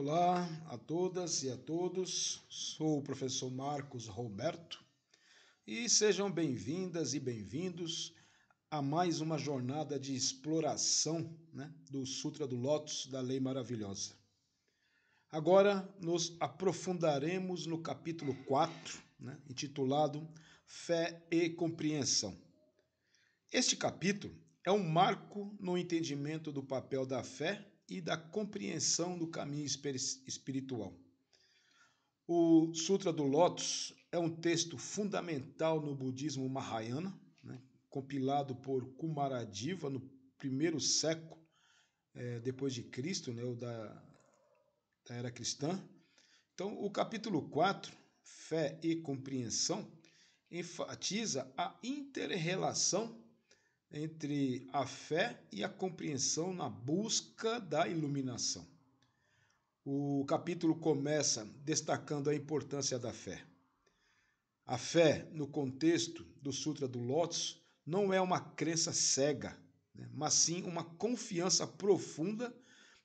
Olá a todas e a todos, sou o professor Marcos Roberto e sejam bem-vindas e bem-vindos a mais uma jornada de exploração né, do Sutra do Lótus da Lei Maravilhosa. Agora nos aprofundaremos no capítulo 4, né, intitulado Fé e Compreensão. Este capítulo é um marco no entendimento do papel da fé e da compreensão do caminho espiritual. O Sutra do Lótus é um texto fundamental no budismo Mahayana, né, compilado por Kumaradiva no primeiro século é, depois de Cristo, né, da, da era cristã. Então, o capítulo 4, Fé e Compreensão, enfatiza a interrelação entre a fé e a compreensão na busca da iluminação. O capítulo começa destacando a importância da fé. A fé, no contexto do Sutra do Lótus, não é uma crença cega, né, mas sim uma confiança profunda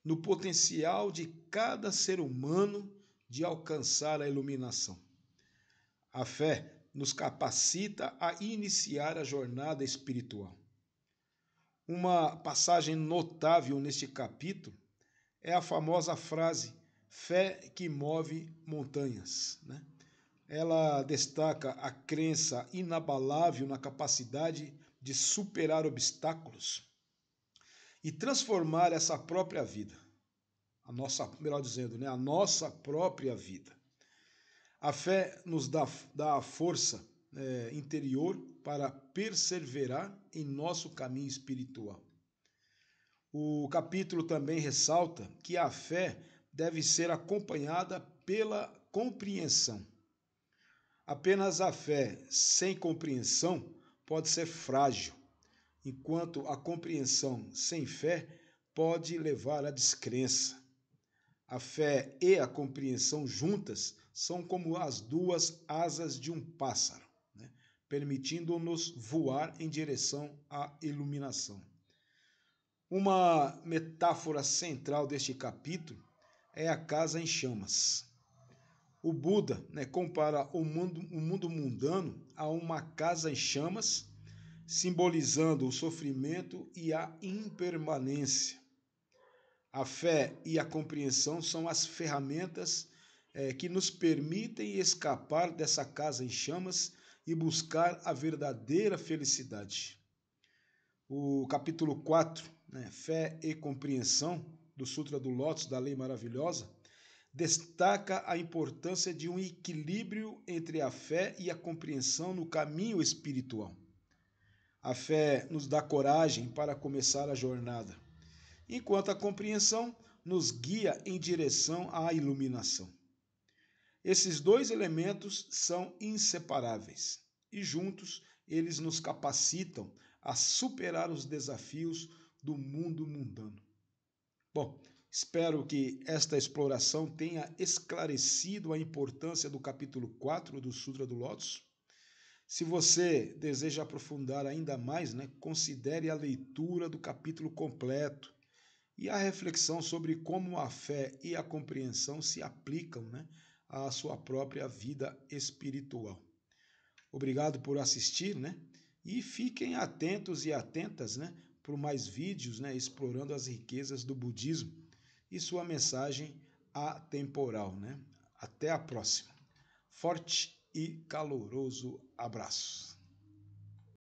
no potencial de cada ser humano de alcançar a iluminação. A fé nos capacita a iniciar a jornada espiritual. Uma passagem notável neste capítulo é a famosa frase fé que move montanhas. Né? Ela destaca a crença inabalável na capacidade de superar obstáculos e transformar essa própria vida. A nossa, melhor dizendo, né? a nossa própria vida. A fé nos dá, dá a força é, interior para perseverar em nosso caminho espiritual. O capítulo também ressalta que a fé deve ser acompanhada pela compreensão. Apenas a fé sem compreensão pode ser frágil, enquanto a compreensão sem fé pode levar à descrença. A fé e a compreensão juntas são como as duas asas de um pássaro permitindo-nos voar em direção à iluminação. Uma metáfora central deste capítulo é a casa em chamas. O Buda né, compara o mundo, o mundo mundano a uma casa em chamas, simbolizando o sofrimento e a impermanência. A fé e a compreensão são as ferramentas é, que nos permitem escapar dessa casa em chamas e buscar a verdadeira felicidade. O capítulo 4, né, Fé e Compreensão, do Sutra do Lótus, da Lei Maravilhosa, destaca a importância de um equilíbrio entre a fé e a compreensão no caminho espiritual. A fé nos dá coragem para começar a jornada, enquanto a compreensão nos guia em direção à iluminação. Esses dois elementos são inseparáveis e juntos eles nos capacitam a superar os desafios do mundo mundano. Bom, espero que esta exploração tenha esclarecido a importância do capítulo 4 do Sutra do Lótus. Se você deseja aprofundar ainda mais, né, considere a leitura do capítulo completo e a reflexão sobre como a fé e a compreensão se aplicam né, à sua própria vida espiritual. Obrigado por assistir, né? E fiquem atentos e atentas, né, por mais vídeos, né, explorando as riquezas do budismo e sua mensagem atemporal, né? Até a próxima. Forte e caloroso abraço.